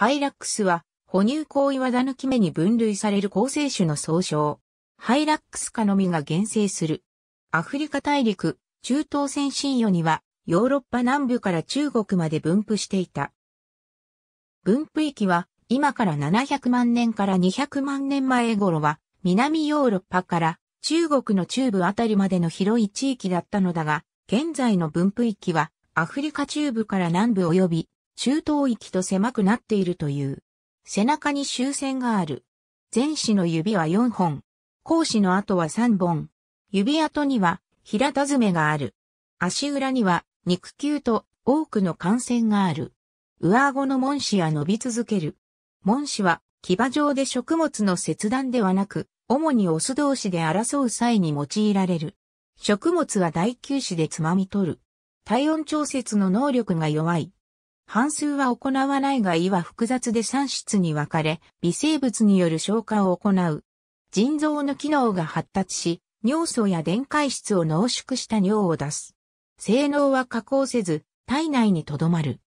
ハイラックスは、哺乳行為はだぬき目に分類される構成種の総称。ハイラックス科のみが原生する。アフリカ大陸、中東先進与には、ヨーロッパ南部から中国まで分布していた。分布域は、今から700万年から200万年前頃は、南ヨーロッパから中国の中部あたりまでの広い地域だったのだが、現在の分布域は、アフリカ中部から南部及び中等域と狭くなっているという。背中に終戦がある。前肢の指は4本。後肢の後は3本。指跡には平田爪がある。足裏には肉球と多くの感染がある。上顎の門歯は伸び続ける。門歯は牙状で食物の切断ではなく、主にオス同士で争う際に用いられる。食物は大球種でつまみ取る。体温調節の能力が弱い。半数は行わないが胃は複雑で三室に分かれ、微生物による消化を行う。腎臓の機能が発達し、尿素や電解質を濃縮した尿を出す。性能は加工せず、体内に留まる。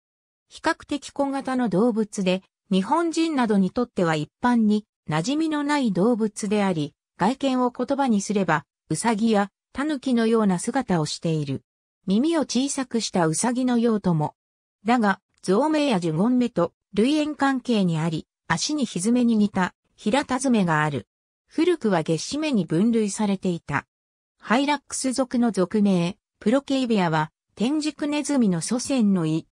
比較的小型の動物で、日本人などにとっては一般に馴染みのない動物であり、外見を言葉にすれば、ウサギやタヌキのような姿をしている。耳を小さくしたウサギのようとも。だが、造名や呪言目と類縁関係にあり、足にひずめに似た平田爪がある。古くは月締めに分類されていた。ハイラックス族の俗名、プロケイビアは、天竺ネズミの祖先の意。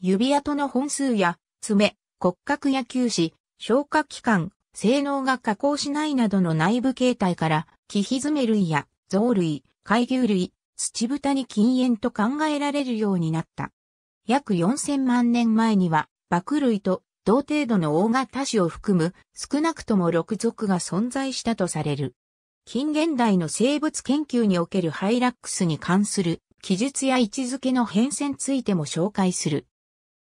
指跡の本数や、爪、骨格や球歯、消化器官、性能が加工しないなどの内部形態から、キヒズメ類や、ゾウ類、海牛類、土豚に禁煙と考えられるようになった。約4000万年前には、爆類と同程度の大型種を含む少なくとも6族が存在したとされる。近現代の生物研究におけるハイラックスに関する記述や位置づけの変遷についても紹介する。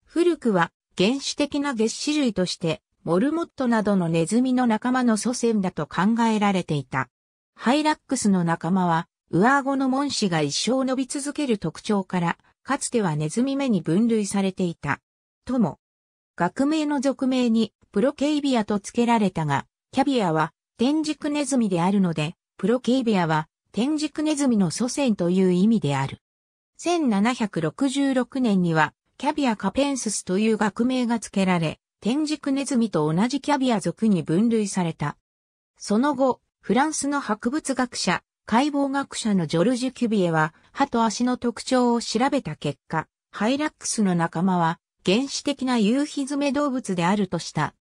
古くは原始的な月種類としてモルモットなどのネズミの仲間の祖先だと考えられていた。ハイラックスの仲間は上顎の紋子が一生伸び続ける特徴からかつてはネズミ目に分類されていた。とも、学名の俗名にプロケイビアと付けられたが、キャビアは天竺ネズミであるので、プロケイビアは天竺ネズミの祖先という意味である。1766年には、キャビアカペンススという学名が付けられ、天竺ネズミと同じキャビア族に分類された。その後、フランスの博物学者、解剖学者のジョルジュ・キュビエは、歯と足の特徴を調べた結果、ハイラックスの仲間は、原始的な夕日爪動物であるとした。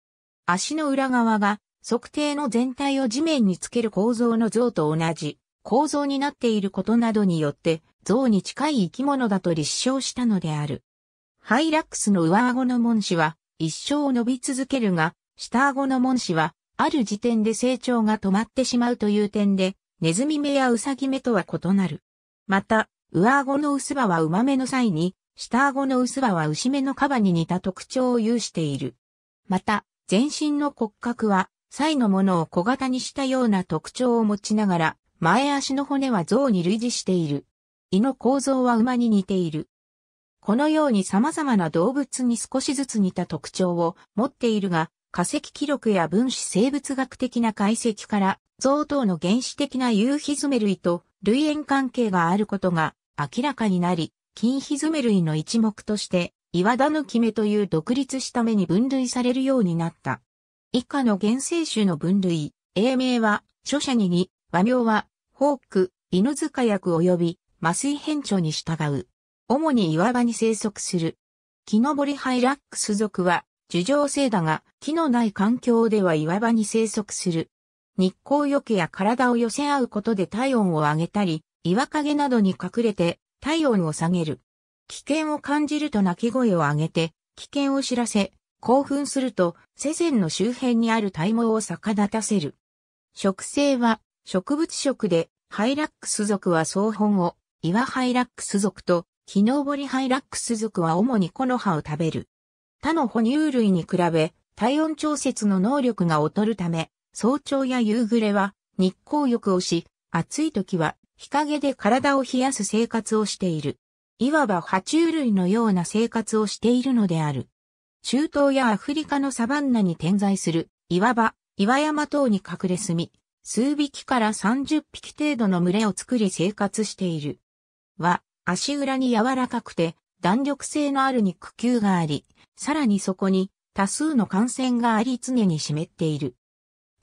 足の裏側が、測定の全体を地面につける構造の像と同じ、構造になっていることなどによって、像に近い生き物だと立証したのである。ハイラックスの上顎の紋子は、一生伸び続けるが、下顎の紋子は、ある時点で成長が止まってしまうという点で、ネズミ目やウサギ目とは異なる。また、上顎の薄刃は馬目の際に、下顎の薄刃は牛目のカバに似た特徴を有している。また、全身の骨格は、際のものを小型にしたような特徴を持ちながら、前足の骨は象に類似している。胃の構造は馬に似ている。このように様々な動物に少しずつ似た特徴を持っているが、化石記録や分子生物学的な解析から贈等の原始的な有ヒズメ類と類縁関係があることが明らかになり、金ヒズメ類の一目として、岩田の決めという独立した目に分類されるようになった。以下の原生種の分類、英名は、諸者にに、和名は、ホーク、犬塚薬及び、麻酔変調に従う。主に岩場に生息する。木登りハイラックス属は、樹上性だが、木のない環境では岩場に生息する。日光けや体を寄せ合うことで体温を上げたり、岩陰などに隠れて体温を下げる。危険を感じると鳴き声を上げて、危険を知らせ、興奮すると、世前の周辺にある体毛を逆立たせる。植生は植物食で、ハイラックス族は総本を、岩ハイラックス族と、木登りハイラックス族は主に木の葉を食べる。他の哺乳類に比べ、体温調節の能力が劣るため、早朝や夕暮れは日光浴をし、暑い時は日陰で体を冷やす生活をしている。いわば爬虫類のような生活をしているのである。中東やアフリカのサバンナに点在する、いわば岩山等に隠れ住み、数匹から30匹程度の群れを作り生活している。は、足裏に柔らかくて弾力性のある肉球があり、さらにそこに多数の感染があり常に湿っている。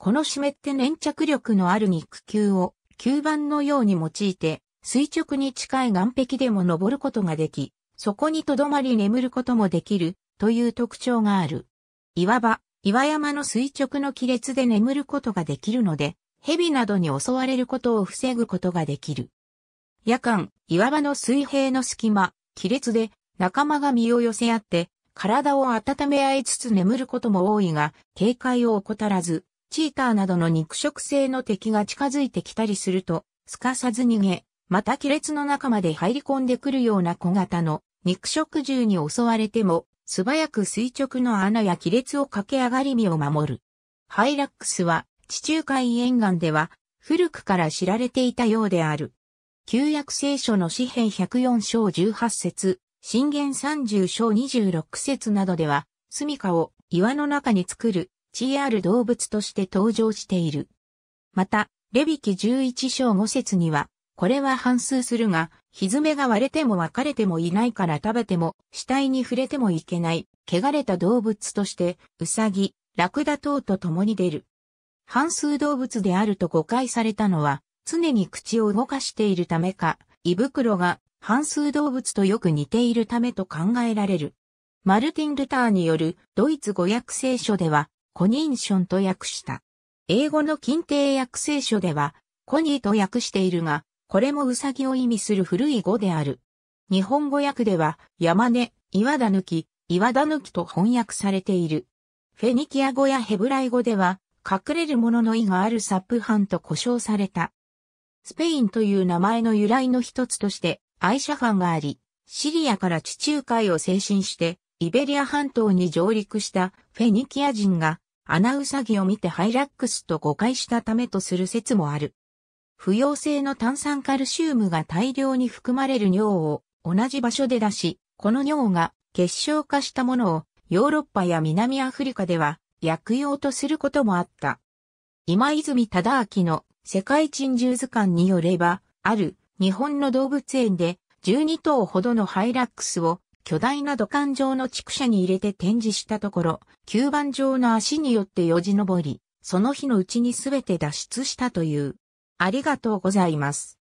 この湿って粘着力のある肉球を吸盤のように用いて垂直に近い岩壁でも登ることができ、そこにとどまり眠ることもできるという特徴がある。いわば、岩山の垂直の亀裂で眠ることができるので、蛇などに襲われることを防ぐことができる。夜間、岩場の水平の隙間、亀裂で仲間が身を寄せ合って、体を温め合いつつ眠ることも多いが、警戒を怠らず、チーターなどの肉食性の敵が近づいてきたりすると、すかさず逃げ、また亀裂の中まで入り込んでくるような小型の肉食獣に襲われても、素早く垂直の穴や亀裂を駆け上がり身を守る。ハイラックスは地中海沿岸では古くから知られていたようである。旧約聖書の詩篇104章18節、神言30章26節などでは、住処を岩の中に作る TR 動物として登場している。また、レビキ11章5節には、これは反数するが、ひずめが割れても分かれてもいないから食べても、死体に触れてもいけない、汚れた動物として、ウサギ、ラクダ等と共に出る。反数動物であると誤解されたのは、常に口を動かしているためか、胃袋が反数動物とよく似ているためと考えられる。マルティン・ルターによるドイツ語訳聖書では、コニンションと訳した。英語の近帝訳聖書では、コニーと訳しているが、これもウサギを意味する古い語である。日本語訳では、山根、岩田抜き、岩田抜きと翻訳されている。フェニキア語やヘブライ語では、隠れるものの意があるサップハンと呼称された。スペインという名前の由来の一つとして、アイシャファンがあり、シリアから地中海を精神して、イベリア半島に上陸したフェニキア人が穴うさぎを見てハイラックスと誤解したためとする説もある。不溶性の炭酸カルシウムが大量に含まれる尿を同じ場所で出し、この尿が結晶化したものをヨーロッパや南アフリカでは薬用とすることもあった。今泉忠明の世界珍獣図鑑によれば、ある日本の動物園で12頭ほどのハイラックスを巨大な土管状の畜舎に入れて展示したところ、吸盤状の足によってよじ登り、その日のうちにすべて脱出したという。ありがとうございます。